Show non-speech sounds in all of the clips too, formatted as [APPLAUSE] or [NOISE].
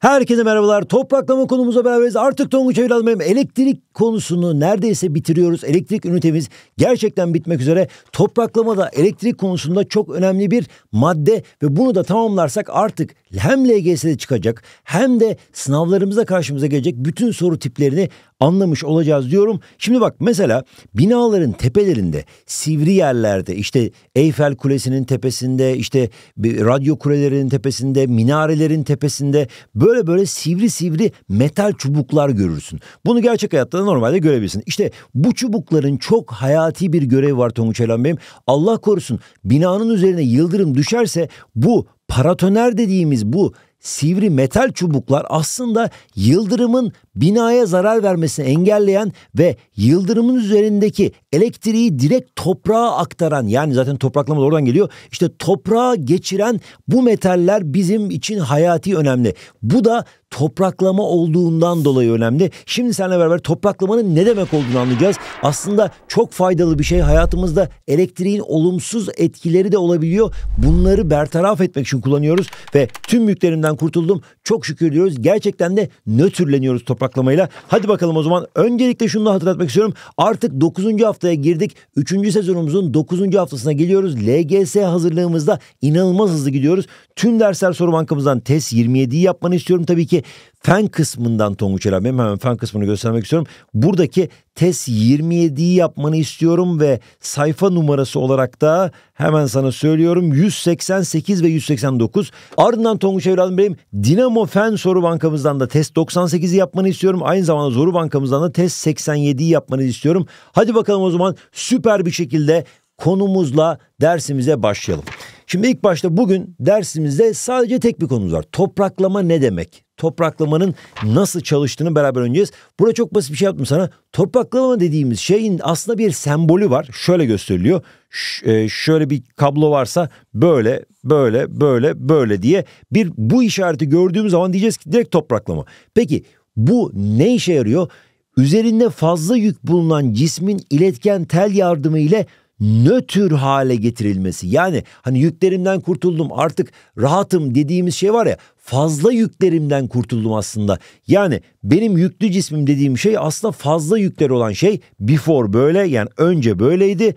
Herkese merhabalar. Topraklama konumuza beraberiz. Artık Tonguç evladım benim elektrik konusunu neredeyse bitiriyoruz. Elektrik ünitemiz gerçekten bitmek üzere. Topraklama da elektrik konusunda çok önemli bir madde ve bunu da tamamlarsak artık hem LGS'de çıkacak hem de sınavlarımızda karşımıza gelecek bütün soru tiplerini anlamış olacağız diyorum. Şimdi bak mesela binaların tepelerinde sivri yerlerde işte Eyfel Kulesi'nin tepesinde işte radyo kulelerinin tepesinde minarelerin tepesinde böyle böyle sivri sivri metal çubuklar görürsün. Bunu gerçek hayatta da normalde görebilirsin. İşte bu çubukların çok hayati bir görevi var Tonguç Elan Bey'im. Allah korusun binanın üzerine yıldırım düşerse bu paratoner dediğimiz bu sivri metal çubuklar aslında yıldırımın binaya zarar vermesini engelleyen ve yıldırımın üzerindeki elektriği direkt toprağa aktaran yani zaten topraklama oradan geliyor. İşte toprağa geçiren bu metaller bizim için hayati önemli. Bu da topraklama olduğundan dolayı önemli. Şimdi seninle beraber topraklamanın ne demek olduğunu anlayacağız. Aslında çok faydalı bir şey. Hayatımızda elektriğin olumsuz etkileri de olabiliyor. Bunları bertaraf etmek için kullanıyoruz ve tüm yüklerimden kurtuldum. Çok şükür diyoruz. Gerçekten de nötrleniyoruz toprak topaklamayla. Hadi bakalım o zaman öncelikle şunu da hatırlatmak istiyorum. Artık 9. haftaya girdik. 3. sezonumuzun 9. haftasına geliyoruz. LGS hazırlığımızda inanılmaz hızlı gidiyoruz. Tüm dersler soru bankamızdan test 27'yi yapmanı istiyorum tabii ki fen kısmından Tonguç El abim hemen fen kısmını göstermek istiyorum. Buradaki test 27'yi yapmanı istiyorum ve sayfa numarası olarak da hemen sana söylüyorum 188 ve 189. Ardından Tonguç Evladım benim Dinamo Fen soru bankamızdan da test 98'i yapmanı istiyorum. Aynı zamanda soru bankamızdan da test 87'yi yapmanı istiyorum. Hadi bakalım o zaman süper bir şekilde konumuzla dersimize başlayalım. Şimdi ilk başta bugün dersimizde sadece tek bir konumuz var. Topraklama ne demek? topraklamanın nasıl çalıştığını beraber öğreneceğiz. Burada çok basit bir şey yaptım sana. Topraklama dediğimiz şeyin aslında bir sembolü var. Şöyle gösteriliyor. Ş- e, şöyle bir kablo varsa böyle böyle böyle böyle diye bir bu işareti gördüğümüz zaman diyeceğiz ki direkt topraklama. Peki bu ne işe yarıyor? Üzerinde fazla yük bulunan cismin iletken tel yardımı ile nötr hale getirilmesi. Yani hani yüklerimden kurtuldum artık rahatım dediğimiz şey var ya fazla yüklerimden kurtuldum aslında. Yani benim yüklü cismim dediğim şey aslında fazla yükler olan şey before böyle yani önce böyleydi.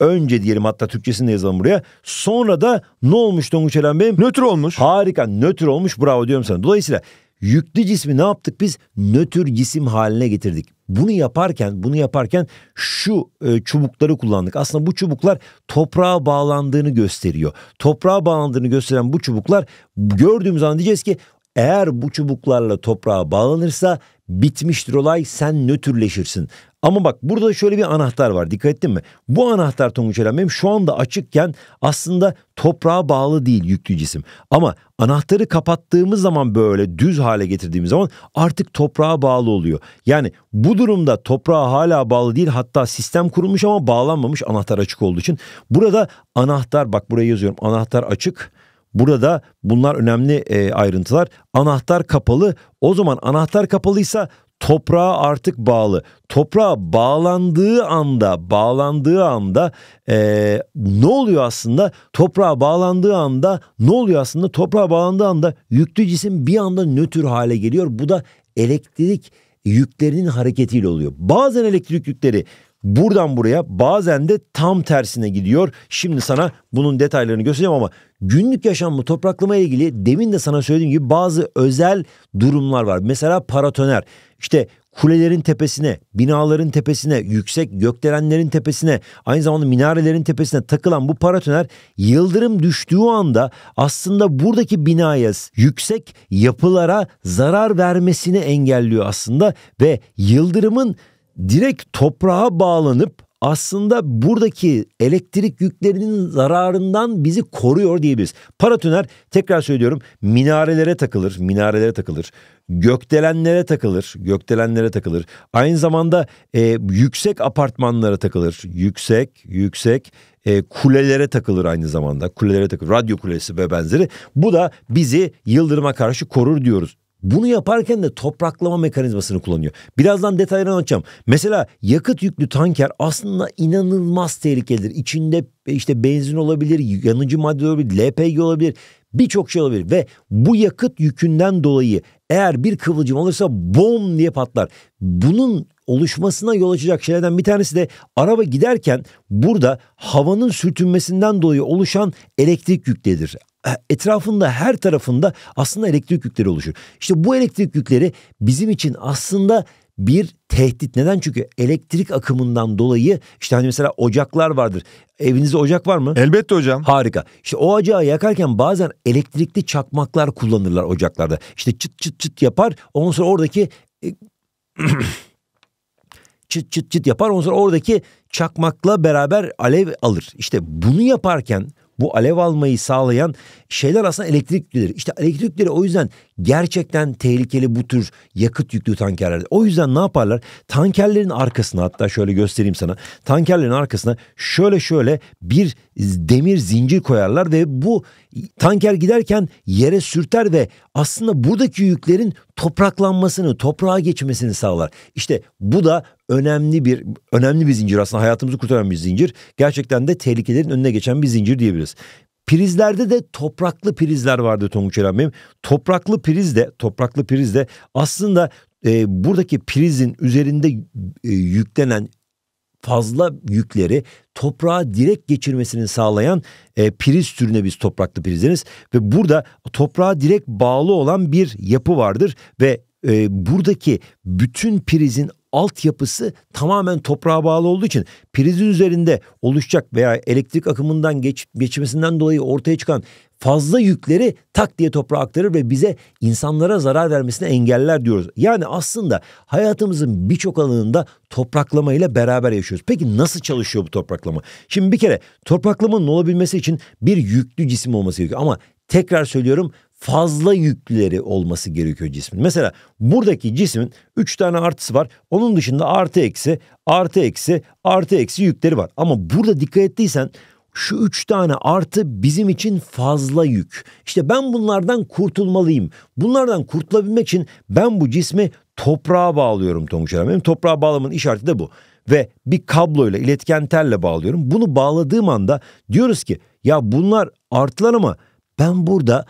Önce diyelim hatta Türkçesini de yazalım buraya. Sonra da ne olmuş Tonguç Eren Bey'im? Nötr olmuş. Harika nötr olmuş bravo diyorum sana. Dolayısıyla Yüklü cismi ne yaptık biz? Nötr cisim haline getirdik. Bunu yaparken, bunu yaparken şu e, çubukları kullandık. Aslında bu çubuklar toprağa bağlandığını gösteriyor. Toprağa bağlandığını gösteren bu çubuklar gördüğümüz an diyeceğiz ki eğer bu çubuklarla toprağa bağlanırsa bitmiştir olay sen nötrleşirsin. Ama bak burada şöyle bir anahtar var dikkat ettin mi? Bu anahtar Tonguç Eren şu anda açıkken aslında toprağa bağlı değil yüklü cisim. Ama anahtarı kapattığımız zaman böyle düz hale getirdiğimiz zaman artık toprağa bağlı oluyor. Yani bu durumda toprağa hala bağlı değil hatta sistem kurulmuş ama bağlanmamış anahtar açık olduğu için. Burada anahtar bak buraya yazıyorum anahtar açık Burada bunlar önemli e, ayrıntılar. Anahtar kapalı. O zaman anahtar kapalıysa toprağa artık bağlı. Toprağa bağlandığı anda, bağlandığı anda e, ne oluyor aslında? Toprağa bağlandığı anda ne oluyor aslında? Toprağa bağlandığı anda yüklü cisim bir anda nötr hale geliyor. Bu da elektrik yüklerinin hareketiyle oluyor. Bazen elektrik yükleri buradan buraya bazen de tam tersine gidiyor. Şimdi sana bunun detaylarını göstereceğim ama günlük yaşamı topraklama ile ilgili demin de sana söylediğim gibi bazı özel durumlar var. Mesela paratoner işte kulelerin tepesine, binaların tepesine, yüksek gökdelenlerin tepesine, aynı zamanda minarelerin tepesine takılan bu paratoner yıldırım düştüğü anda aslında buradaki binaya, yüksek yapılara zarar vermesini engelliyor aslında ve yıldırımın direkt toprağa bağlanıp aslında buradaki elektrik yüklerinin zararından bizi koruyor diyebiliriz. Paratüner tekrar söylüyorum minarelere takılır, minarelere takılır. Gökdelenlere takılır, gökdelenlere takılır. Aynı zamanda e, yüksek apartmanlara takılır. Yüksek, yüksek e, kulelere takılır aynı zamanda. Kulelere takılır, radyo kulesi ve benzeri. Bu da bizi yıldırıma karşı korur diyoruz. Bunu yaparken de topraklama mekanizmasını kullanıyor. Birazdan detaylarını anlatacağım. Mesela yakıt yüklü tanker aslında inanılmaz tehlikelidir. İçinde e, işte benzin olabilir, yanıcı madde olabilir, LPG olabilir. Birçok şey olabilir ve bu yakıt yükünden dolayı eğer bir kıvılcım olursa bom diye patlar. Bunun oluşmasına yol açacak şeylerden bir tanesi de araba giderken burada havanın sürtünmesinden dolayı oluşan elektrik yükledir. E, etrafında her tarafında aslında elektrik yükleri oluşur. İşte bu elektrik yükleri bizim için aslında bir tehdit. Neden? Çünkü elektrik akımından dolayı işte hani mesela ocaklar vardır. Evinizde ocak var mı? Elbette hocam. Harika. İşte o ocağı yakarken bazen elektrikli çakmaklar kullanırlar ocaklarda. İşte çıt çıt çıt yapar. Ondan sonra oradaki e, [CLEARS THROAT] çıt çıt çıt yapar. Ondan sonra oradaki çakmakla beraber alev alır. İşte bunu yaparken bu alev almayı sağlayan şeyler aslında elektriklidir. İşte elektrikleri o yüzden gerçekten tehlikeli bu tür yakıt yüklü tankerler. O yüzden ne yaparlar? Tankerlerin arkasına hatta şöyle göstereyim sana. Tankerlerin arkasına şöyle şöyle bir demir zincir koyarlar ve bu tanker giderken yere sürter ve aslında buradaki yüklerin topraklanmasını, toprağa geçmesini sağlar. İşte bu da önemli bir önemli bir zincir aslında hayatımızı kurtaran bir zincir. Gerçekten de tehlikelerin önüne geçen bir zincir diyebiliriz. Prizlerde de topraklı prizler vardı Tonguç Eren Bey'im. Topraklı priz de topraklı priz de aslında e, buradaki prizin üzerinde e, yüklenen fazla yükleri toprağa direkt geçirmesini sağlayan e, priz türüne biz topraklı priz Ve burada toprağa direkt bağlı olan bir yapı vardır ve e, buradaki bütün prizin altyapısı tamamen toprağa bağlı olduğu için prizin üzerinde oluşacak veya elektrik akımından geç, geçmesinden dolayı ortaya çıkan fazla yükleri tak diye toprağa aktarır ve bize insanlara zarar vermesine engeller diyoruz. Yani aslında hayatımızın birçok alanında topraklama ile beraber yaşıyoruz. Peki nasıl çalışıyor bu topraklama? Şimdi bir kere topraklamanın olabilmesi için bir yüklü cisim olması gerekiyor ama tekrar söylüyorum fazla yükleri olması gerekiyor cismin. Mesela buradaki cismin 3 tane artısı var. Onun dışında artı eksi, artı eksi, artı eksi yükleri var. Ama burada dikkat ettiysen şu üç tane artı bizim için fazla yük. İşte ben bunlardan kurtulmalıyım. Bunlardan kurtulabilmek için ben bu cismi toprağa bağlıyorum Tonguç Eren. Benim toprağa bağlamın işareti de bu. Ve bir kabloyla iletken telle bağlıyorum. Bunu bağladığım anda diyoruz ki ya bunlar artılar ama ben burada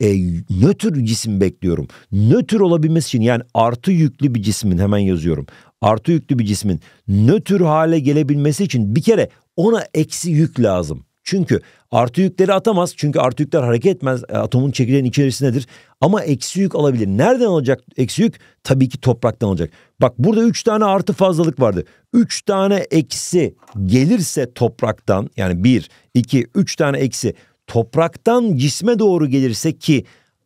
e, nötr cisim bekliyorum. Nötr olabilmesi için yani artı yüklü bir cismin hemen yazıyorum. Artı yüklü bir cismin nötr hale gelebilmesi için bir kere ona eksi yük lazım. Çünkü artı yükleri atamaz. Çünkü artı yükler hareket etmez. E, atomun çekirdeğinin içerisindedir. Ama eksi yük alabilir. Nereden alacak eksi yük? Tabii ki topraktan alacak. Bak burada 3 tane artı fazlalık vardı. 3 tane eksi gelirse topraktan yani 1, 2, 3 tane eksi topraktan cisme doğru gelirsek ki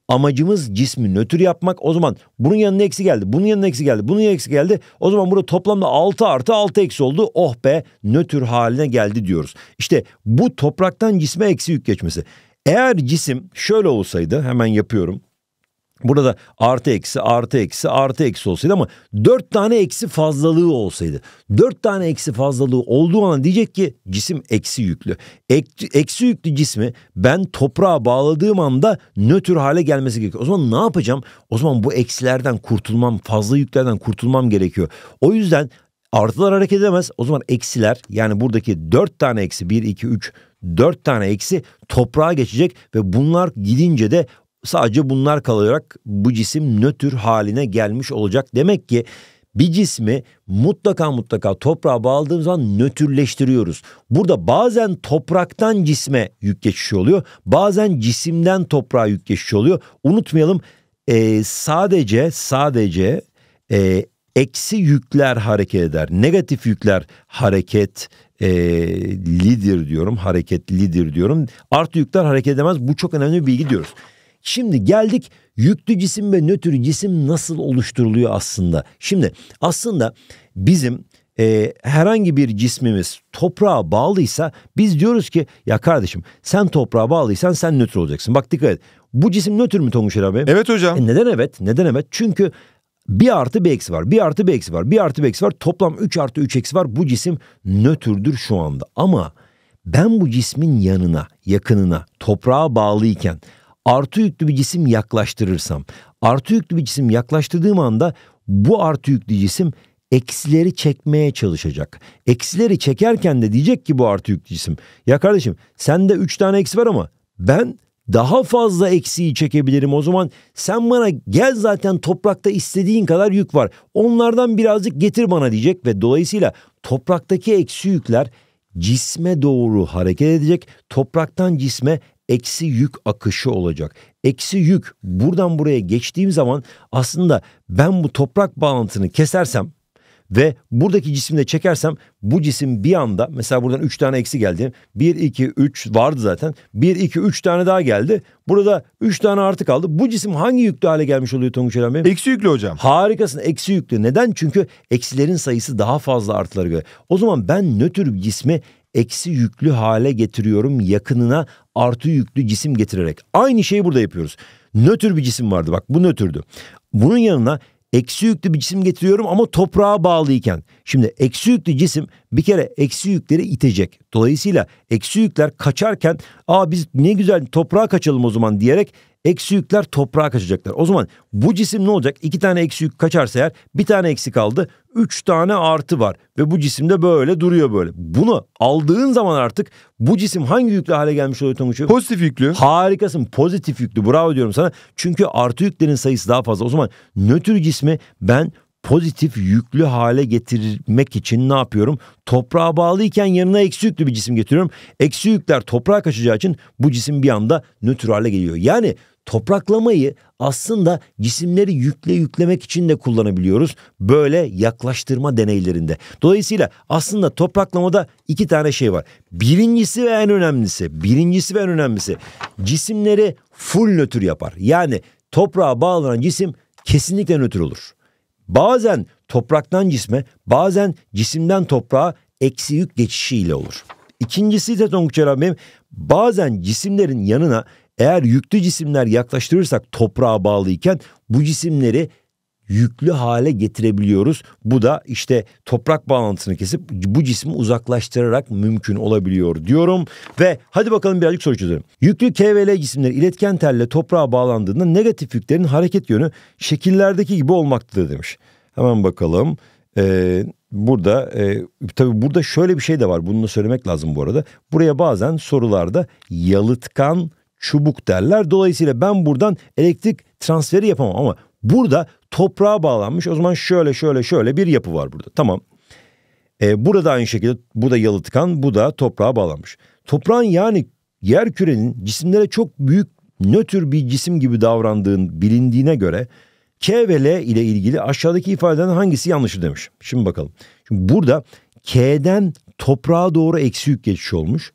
amacımız cismi nötr yapmak o zaman bunun yanına eksi geldi bunun yanına eksi geldi bunun yanına eksi geldi o zaman burada toplamda 6 artı 6 eksi oldu oh be nötr haline geldi diyoruz. İşte bu topraktan cisme eksi yük geçmesi. Eğer cisim şöyle olsaydı hemen yapıyorum Burada artı eksi artı eksi artı eksi olsaydı ama dört tane eksi fazlalığı olsaydı. Dört tane eksi fazlalığı olduğu an diyecek ki cisim eksi yüklü. Ek, eksi yüklü cismi ben toprağa bağladığım anda nötr hale gelmesi gerekiyor. O zaman ne yapacağım? O zaman bu eksilerden kurtulmam, fazla yüklerden kurtulmam gerekiyor. O yüzden artılar hareket edemez. O zaman eksiler yani buradaki dört tane eksi bir iki üç dört tane eksi toprağa geçecek ve bunlar gidince de Sadece bunlar kalarak bu cisim nötr haline gelmiş olacak. Demek ki bir cismi mutlaka mutlaka toprağa bağladığımız zaman nötrleştiriyoruz. Burada bazen topraktan cisme yük geçişi oluyor. Bazen cisimden toprağa yük geçişi oluyor. Unutmayalım e, sadece sadece e, eksi yükler hareket eder. Negatif yükler hareket e, lidir diyorum. Hareketlidir diyorum. Artı yükler hareket edemez. Bu çok önemli bir bilgi diyoruz. Şimdi geldik yüklü cisim ve nötr cisim nasıl oluşturuluyor aslında? Şimdi aslında bizim e, herhangi bir cismimiz toprağa bağlıysa biz diyoruz ki ya kardeşim sen toprağa bağlıysan sen nötr olacaksın. Bak dikkat et bu cisim nötr mü Tonguç abi? Evet hocam. E, neden evet? Neden evet? Çünkü bir artı bir eksi var. Bir artı bir eksi var. Bir artı bir eksi var. Toplam 3 artı 3 eksi var. Bu cisim nötrdür şu anda. Ama ben bu cismin yanına, yakınına, toprağa bağlıyken artı yüklü bir cisim yaklaştırırsam. Artı yüklü bir cisim yaklaştırdığım anda bu artı yüklü cisim eksileri çekmeye çalışacak. Eksileri çekerken de diyecek ki bu artı yüklü cisim. Ya kardeşim sende 3 tane eksi var ama ben daha fazla eksiyi çekebilirim. O zaman sen bana gel zaten toprakta istediğin kadar yük var. Onlardan birazcık getir bana diyecek ve dolayısıyla topraktaki eksi yükler cisme doğru hareket edecek. Topraktan cisme eksi yük akışı olacak. Eksi yük buradan buraya geçtiğim zaman aslında ben bu toprak bağlantını kesersem ve buradaki cisimde çekersem bu cisim bir anda mesela buradan 3 tane eksi geldi. 1 2 3 vardı zaten. 1 2 3 tane daha geldi. Burada 3 tane artı kaldı. Bu cisim hangi yüklü hale gelmiş oluyor Tonguç Eren Bey? Eksi yüklü hocam. Harikasın eksi yüklü. Neden? Çünkü eksilerin sayısı daha fazla artılara göre. O zaman ben nötr cismi eksi yüklü hale getiriyorum yakınına artı yüklü cisim getirerek. Aynı şeyi burada yapıyoruz. Nötr bir cisim vardı bak bu nötrdü. Bunun yanına eksi yüklü bir cisim getiriyorum ama toprağa bağlıyken. Şimdi eksi yüklü cisim bir kere eksi yükleri itecek. Dolayısıyla eksi yükler kaçarken aa biz ne güzel toprağa kaçalım o zaman diyerek Eksi yükler toprağa kaçacaklar. O zaman bu cisim ne olacak? İki tane eksi yük kaçarsa eğer bir tane eksi kaldı. Üç tane artı var ve bu cisimde böyle duruyor böyle. Bunu aldığın zaman artık bu cisim hangi yüklü hale gelmiş oluyor Tonguç'u? Pozitif yüklü. Harikasın pozitif yüklü bravo diyorum sana. Çünkü artı yüklerin sayısı daha fazla. O zaman nötr cismi ben pozitif yüklü hale getirmek için ne yapıyorum? Toprağa bağlıyken yanına eksi yüklü bir cisim getiriyorum. Eksi yükler toprağa kaçacağı için bu cisim bir anda nötr hale geliyor. Yani Topraklamayı aslında cisimleri yükle yüklemek için de kullanabiliyoruz böyle yaklaştırma deneylerinde. Dolayısıyla aslında topraklamada iki tane şey var. Birincisi ve en önemlisi, birincisi ve en önemlisi cisimleri full nötr yapar. Yani toprağa bağlanan cisim kesinlikle nötr olur. Bazen topraktan cisme, bazen cisimden toprağa eksi yük geçişiyle olur. İkincisi de Tonguç Bey'im bazen cisimlerin yanına eğer yüklü cisimler yaklaştırırsak toprağa bağlıyken bu cisimleri yüklü hale getirebiliyoruz. Bu da işte toprak bağlantısını kesip bu cismi uzaklaştırarak mümkün olabiliyor diyorum. Ve hadi bakalım birazcık soru çözelim. Yüklü KVL cisimler iletken telle toprağa bağlandığında negatif yüklerin hareket yönü şekillerdeki gibi olmaktadır demiş. Hemen bakalım. Ee, burada e, tabi burada şöyle bir şey de var. Bunu da söylemek lazım bu arada. Buraya bazen sorularda yalıtkan çubuk derler. Dolayısıyla ben buradan elektrik transferi yapamam ama burada toprağa bağlanmış. O zaman şöyle şöyle şöyle bir yapı var burada. Tamam. Ee, burada aynı şekilde bu da yalıtkan bu da toprağa bağlanmış. Toprağın yani yer kürenin cisimlere çok büyük nötr bir cisim gibi davrandığın bilindiğine göre K ve L ile ilgili aşağıdaki ifadeden hangisi yanlıştır demiş. Şimdi bakalım. Şimdi burada K'den toprağa doğru eksi yük geçiş olmuş.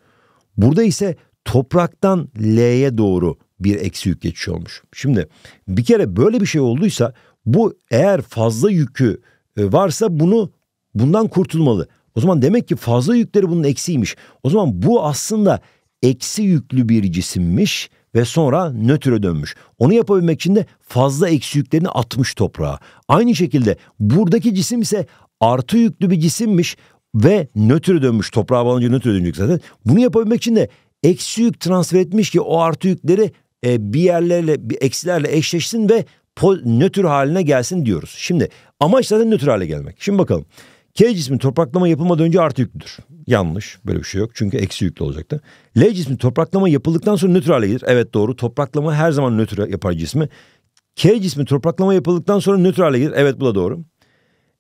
Burada ise topraktan L'ye doğru bir eksi yük geçişi olmuş. Şimdi bir kere böyle bir şey olduysa bu eğer fazla yükü e, varsa bunu bundan kurtulmalı. O zaman demek ki fazla yükleri bunun eksiymiş. O zaman bu aslında eksi yüklü bir cisimmiş ve sonra nötre dönmüş. Onu yapabilmek için de fazla eksi yüklerini atmış toprağa. Aynı şekilde buradaki cisim ise artı yüklü bir cisimmiş ve nötre dönmüş. Toprağa bağlanınca nötre dönecek zaten. Bunu yapabilmek için de eksi yük transfer etmiş ki o artı yükleri e, bir yerlerle bir eksilerle eşleşsin ve nötr haline gelsin diyoruz. Şimdi amaç zaten nötr hale gelmek. Şimdi bakalım. K cismi topraklama yapılmadan önce artı yüklüdür. Yanlış. Böyle bir şey yok. Çünkü eksi yüklü olacaktı. L cismi topraklama yapıldıktan sonra nötr hale gelir. Evet doğru. Topraklama her zaman nötr yapar cismi. K cismi topraklama yapıldıktan sonra nötr hale gelir. Evet bu da doğru.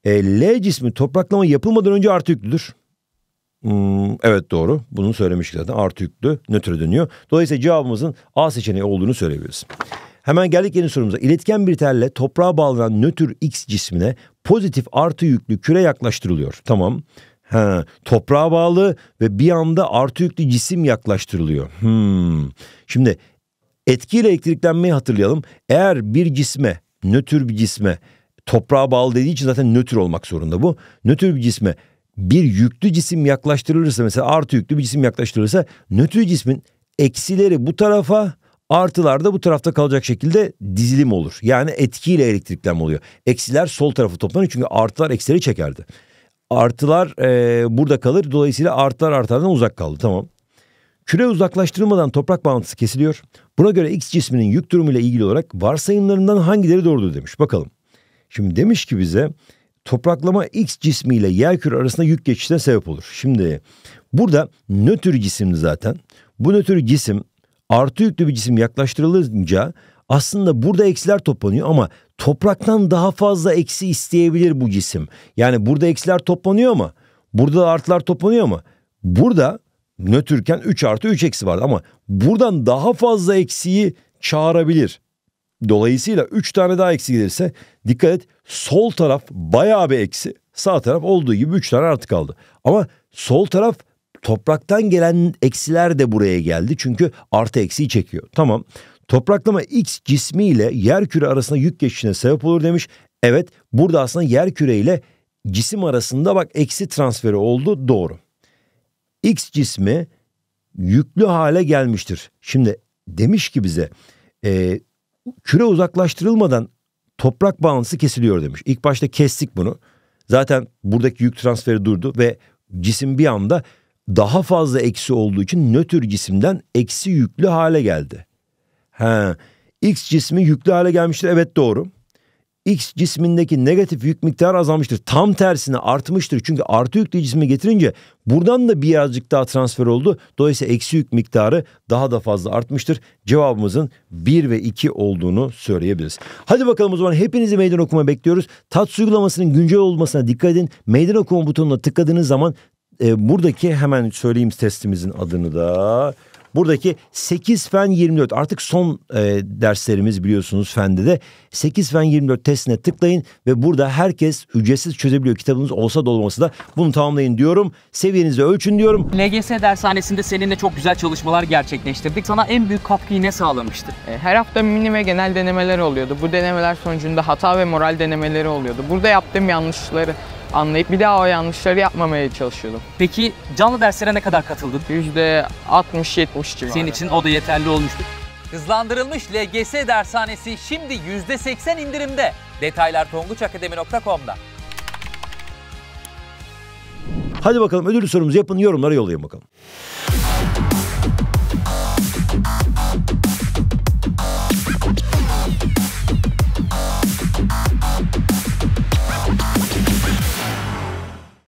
E, L cismi topraklama yapılmadan önce artı yüklüdür. Hmm, evet doğru. Bunu söylemiştik zaten. Artı yüklü nötre dönüyor. Dolayısıyla cevabımızın A seçeneği olduğunu söyleyebiliriz. Hemen geldik yeni sorumuza. İletken bir telle toprağa bağlanan nötr X cismine pozitif artı yüklü küre yaklaştırılıyor. Tamam. He, toprağa bağlı ve bir anda artı yüklü cisim yaklaştırılıyor. Hmm. Şimdi etkiyle elektriklenmeyi hatırlayalım. Eğer bir cisme, nötr bir cisme toprağa bağlı dediği için zaten nötr olmak zorunda bu. Nötr bir cisme bir yüklü cisim yaklaştırılırsa mesela artı yüklü bir cisim yaklaştırılırsa nötr cismin eksileri bu tarafa artılar da bu tarafta kalacak şekilde dizilim olur. Yani etkiyle elektriklenme oluyor. Eksiler sol tarafı toplanır çünkü artılar eksileri çekerdi. Artılar e, burada kalır dolayısıyla artılar artardan uzak kaldı tamam. Küre uzaklaştırılmadan toprak bağlantısı kesiliyor. Buna göre X cisminin yük durumuyla ilgili olarak varsayımlarından hangileri doğrudur demiş. Bakalım. Şimdi demiş ki bize topraklama X cismi ile cismiyle küre arasında yük geçişine sebep olur. Şimdi burada nötr cisimdi zaten. Bu nötr cisim artı yüklü bir cisim yaklaştırılınca aslında burada eksiler toplanıyor ama topraktan daha fazla eksi isteyebilir bu cisim. Yani burada eksiler toplanıyor ama burada da artılar toplanıyor ama burada nötrken 3 artı 3 eksi vardı ama buradan daha fazla eksiyi çağırabilir. Dolayısıyla 3 tane daha eksi gelirse dikkat et sol taraf bayağı bir eksi. Sağ taraf olduğu gibi 3 tane artı kaldı. Ama sol taraf topraktan gelen eksiler de buraya geldi. Çünkü artı eksiyi çekiyor. Tamam. Topraklama X cismi ile yer küre arasında yük geçişine sebep olur demiş. Evet burada aslında yer küre ile cisim arasında bak eksi transferi oldu doğru. X cismi yüklü hale gelmiştir. Şimdi demiş ki bize e, küre uzaklaştırılmadan toprak bağlantısı kesiliyor demiş. İlk başta kestik bunu. Zaten buradaki yük transferi durdu ve cisim bir anda daha fazla eksi olduğu için nötr cisimden eksi yüklü hale geldi. He, X cismi yüklü hale gelmiştir. Evet doğru. X cismindeki negatif yük miktarı azalmıştır. Tam tersine artmıştır. Çünkü artı yüklü cisme getirince buradan da birazcık daha transfer oldu. Dolayısıyla eksi yük miktarı daha da fazla artmıştır. Cevabımızın 1 ve 2 olduğunu söyleyebiliriz. Hadi bakalım o zaman hepinizi meydan okuma bekliyoruz. Tat uygulamasının güncel olmasına dikkat edin. Meydan okuma butonuna tıkladığınız zaman e, buradaki hemen söyleyeyim testimizin adını da Buradaki 8 fen 24 artık son e, derslerimiz biliyorsunuz fende de 8 fen 24 testine tıklayın ve burada herkes ücretsiz çözebiliyor. Kitabınız olsa da olmasa da bunu tamamlayın diyorum. Seviyenizi ölçün diyorum. LGS dershanesinde seninle çok güzel çalışmalar gerçekleştirdik. Sana en büyük katkıyı ne sağlamıştır? E, her hafta mini ve genel denemeler oluyordu. Bu denemeler sonucunda hata ve moral denemeleri oluyordu. Burada yaptığım yanlışları anlayıp bir daha o yanlışları yapmamaya çalışıyordum. Peki canlı derslere ne kadar katıldın? %60-70 civarı. Senin için o da yeterli olmuştu. Hızlandırılmış LGS dershanesi şimdi %80 indirimde. Detaylar tonguçakademi.com'da. Hadi bakalım ödül sorumuzu yapın yorumlara yollayın bakalım.